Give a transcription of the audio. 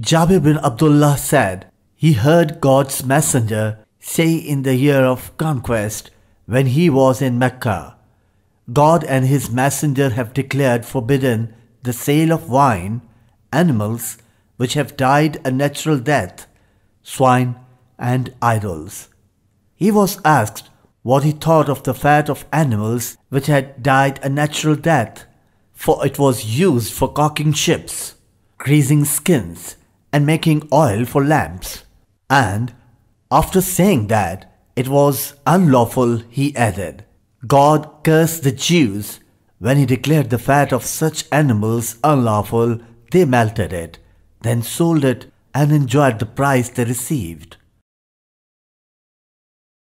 Jabir bin Abdullah said, He heard God's messenger say in the year of conquest when he was in Mecca, God and his messenger have declared forbidden the sale of wine, animals which have died a natural death, swine, and idols. He was asked what he thought of the fat of animals which had died a natural death, for it was used for caulking ships, greasing skins, and making oil for lamps. And after saying that it was unlawful, he added, God cursed the Jews when he declared the fat of such animals unlawful, they melted it, then sold it and enjoyed the price they received.